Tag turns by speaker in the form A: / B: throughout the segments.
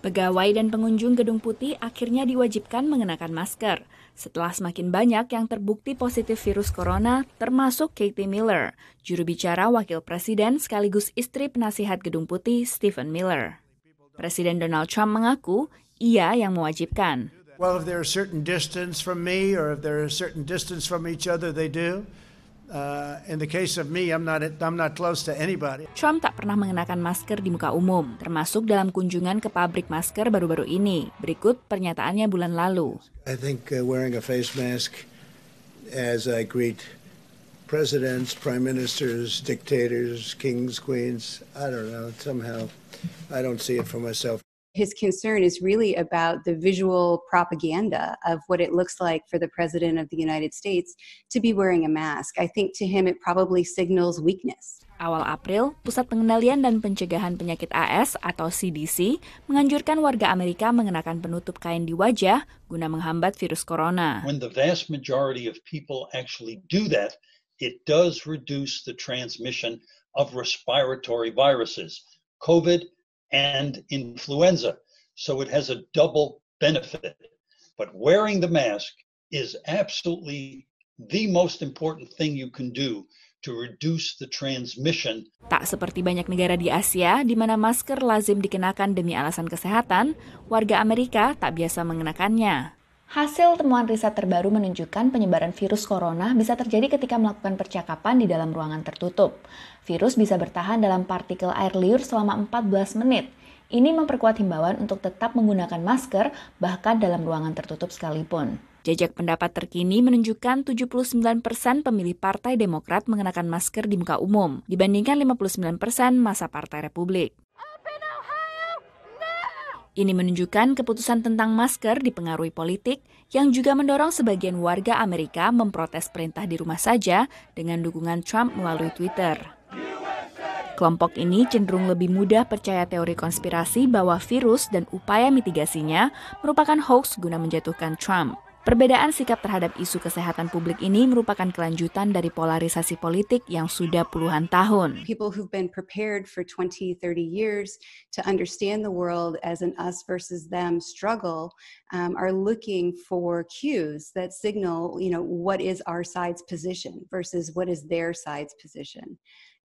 A: Pegawai dan pengunjung Gedung Putih akhirnya diwajibkan mengenakan masker setelah semakin banyak yang terbukti positif virus corona, termasuk Katie Miller, juru bicara wakil presiden sekaligus istri penasihat Gedung Putih Stephen Miller. Presiden Donald Trump mengaku ia yang mewajibkan.
B: Well, if there a certain distance from me or if there a certain distance from each other, they do. Uh, in the case of me, I'm not, I'm not close to anybody.
A: Trump tak pernah mengenakan masker di muka umum, termasuk dalam kunjungan ke pabrik masker baru-baru ini. Berikut pernyataannya bulan lalu.
B: I think uh, wearing a face mask as I greet presidents, prime ministers, dictators, kings, queens, I don't know, somehow I don't see it for myself.
C: his concern is really about the visual propaganda of what it looks like for the president of the United States to be wearing a mask. I think to him it probably
A: signals weakness. Awal April, Pusat Pengendalian dan Pencegahan Penyakit AS atau CDC menganjurkan warga Amerika mengenakan penutup kain di wajah guna menghambat virus corona.
B: When the vast majority of people actually do that, it does reduce the transmission of respiratory viruses, COVID and influenza. So it has a double benefit. But wearing the mask is absolutely the most important thing you can do to reduce the transmission.
A: Tak seperti banyak negara di Asia di mana masker lazim dikenakan demi alasan kesehatan, warga Amerika tak biasa mengenakannya. Hasil temuan riset terbaru menunjukkan penyebaran virus corona bisa terjadi ketika melakukan percakapan di dalam ruangan tertutup. Virus bisa bertahan dalam partikel air liur selama 14 menit. Ini memperkuat himbauan untuk tetap menggunakan masker bahkan dalam ruangan tertutup sekalipun. Jejak pendapat terkini menunjukkan 79% persen pemilih Partai Demokrat mengenakan masker di muka umum, dibandingkan 59% persen masa Partai Republik. Ini menunjukkan keputusan tentang masker dipengaruhi politik yang juga mendorong sebagian warga Amerika memprotes perintah di rumah saja dengan dukungan Trump melalui Twitter. Kelompok ini cenderung lebih mudah percaya teori konspirasi bahwa virus dan upaya mitigasinya merupakan hoax guna menjatuhkan Trump. Perbedaan sikap terhadap isu kesehatan publik ini merupakan kelanjutan dari polarisasi politik yang sudah puluhan tahun.
C: People who've been prepared for 20, 30 years to understand the world as an us versus them struggle um, are looking for cues that signal, you know, what is our side's position versus what is their side's position.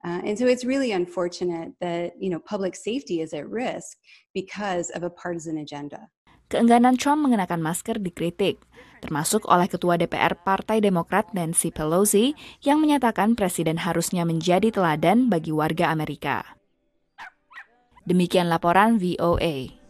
C: Uh, and so it's really unfortunate that, you know, public safety is at risk because of a partisan agenda
A: keengganan Trump mengenakan masker dikritik, termasuk oleh Ketua DPR Partai Demokrat Nancy Pelosi yang menyatakan presiden harusnya menjadi teladan bagi warga Amerika. Demikian laporan VOA.